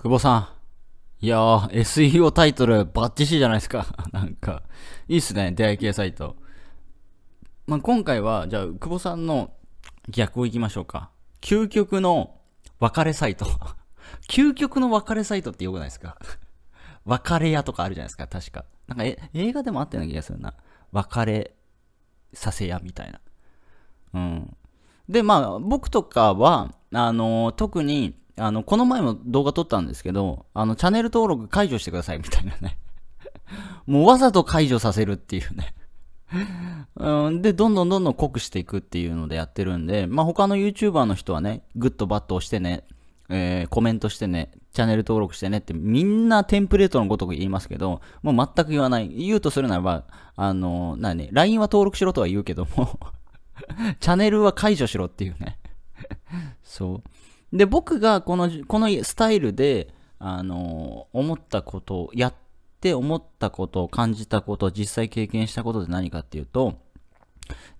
久保さん。いやー、SEO タイトルバッチシじゃないですか。なんか、いいっすね、出会い系サイト。まあ、今回は、じゃあ、久保さんの逆を行きましょうか。究極の別れサイト。究極の別れサイトってよくないですか 別れ屋とかあるじゃないですか、確か。なんか映画でもあったような気がするな。別れさせ屋みたいな。うん。で、まあ、僕とかは、あのー、特に、あの、この前も動画撮ったんですけど、あの、チャンネル登録解除してくださいみたいなね。もうわざと解除させるっていうね うん。で、どんどんどんどん濃くしていくっていうのでやってるんで、まあ、他の YouTuber の人はね、グッドバット押してね、えー、コメントしてね、チャンネル登録してねってみんなテンプレートのごとく言いますけど、もう全く言わない。言うとするならば、あのなに、LINE は登録しろとは言うけども チャンネルは解除しろっていうねそう。で、僕がこの、このスタイルで、あの、思ったことを、やって思ったこと、感じたこと、実際経験したことで何かっていうと、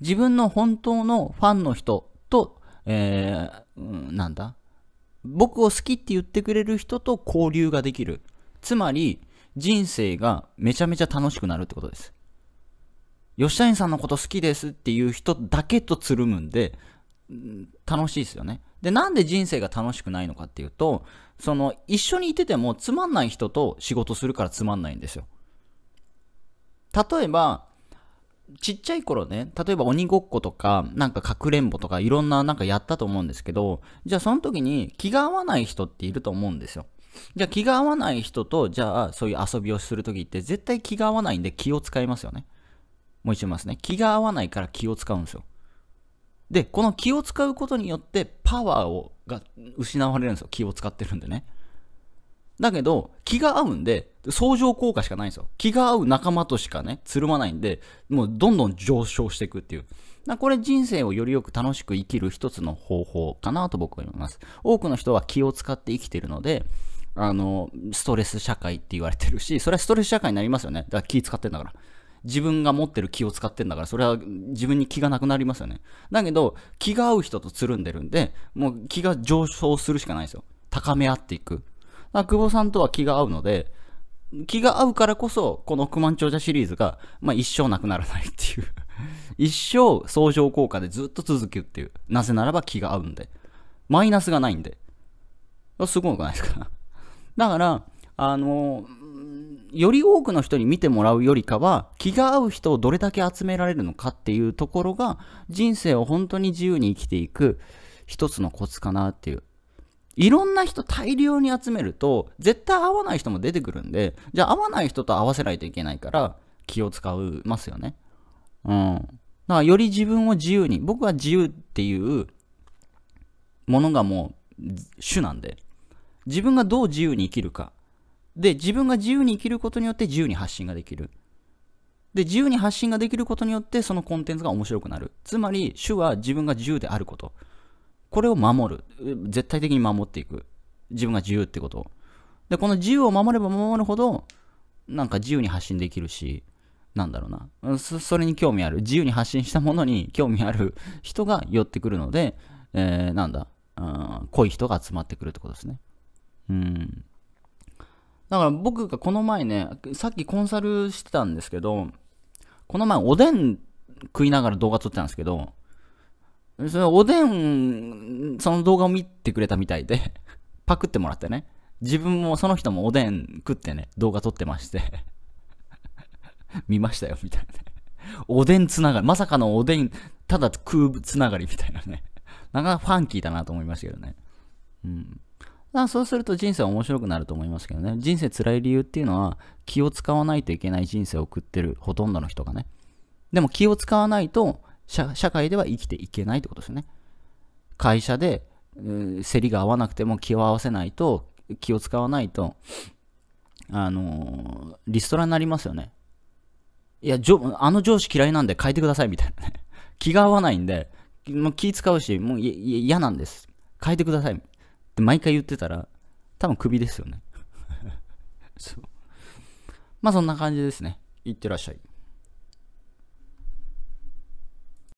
自分の本当のファンの人と、えー、なんだ、僕を好きって言ってくれる人と交流ができる。つまり、人生がめちゃめちゃ楽しくなるってことです。吉谷さんのこと好きですっていう人だけとつるむんで、楽しいですよね。で、なんで人生が楽しくないのかっていうと、その、一緒にいててもつまんない人と仕事するからつまんないんですよ。例えば、ちっちゃい頃ね、例えば鬼ごっことか、なんかかくれんぼとかいろんななんかやったと思うんですけど、じゃあその時に気が合わない人っていると思うんですよ。じゃあ気が合わない人と、じゃあそういう遊びをする時って絶対気が合わないんで気を使いますよね。もう一度言いますね。気が合わないから気を使うんですよ。で、この気を使うことによってパワーをが失われるんですよ。気を使ってるんでね。だけど、気が合うんで、相乗効果しかないんですよ。気が合う仲間としかね、つるまないんで、もうどんどん上昇していくっていう。これ人生をよりよく楽しく生きる一つの方法かなと僕は思います。多くの人は気を使って生きてるので、あの、ストレス社会って言われてるし、それはストレス社会になりますよね。だから気使ってんだから。自分が持ってる気を使ってんだから、それは自分に気がなくなりますよね。だけど、気が合う人とつるんでるんで、もう気が上昇するしかないですよ。高め合っていく。だ久保さんとは気が合うので、気が合うからこそ、この億万長者シリーズが、まあ、一生なくならないっていう 一生相乗効果でずっと続くっていう。なぜならば気が合うんで。マイナスがないんで。すごくないですか だから、あのーより多くの人に見てもらうよりかは、気が合う人をどれだけ集められるのかっていうところが、人生を本当に自由に生きていく一つのコツかなっていう。いろんな人大量に集めると、絶対合わない人も出てくるんで、じゃあ合わない人と合わせないといけないから、気を使うますよね。うん。だからより自分を自由に、僕は自由っていうものがもう主なんで、自分がどう自由に生きるかで、自分が自由に生きることによって自由に発信ができる。で、自由に発信ができることによってそのコンテンツが面白くなる。つまり、主は自分が自由であること。これを守る。絶対的に守っていく。自分が自由ってこと。で、この自由を守れば守るほど、なんか自由に発信できるし、なんだろうな。それに興味ある。自由に発信したものに 興味ある人が寄ってくるので、えー、なんだ、うん、濃い人が集まってくるってことですね。うん。だから僕がこの前ね、さっきコンサルしてたんですけど、この前おでん食いながら動画撮ってたんですけど、そのおでん、その動画を見てくれたみたいでパクってもらってね。自分もその人もおでん食ってね、動画撮ってまして見ましたよ、みたいなおでんつながり、まさかのおでん、ただ食うつながりみたいなね。なかなかファンキーだなと思いましたけどね。うん。そうすると人生は面白くなると思いますけどね。人生辛い理由っていうのは気を使わないといけない人生を送ってるほとんどの人がね。でも気を使わないと社会では生きていけないってことですよね。会社で、競りが合わなくても気を合わせないと、気を使わないと、あのー、リストラになりますよね。いや、あの上司嫌いなんで変えてくださいみたいなね。気が合わないんで、もう気使うし、もう嫌なんです。変えてください。毎回言ってたら、多分クビですよね。そう。まあそんな感じですね。いってらっしゃい。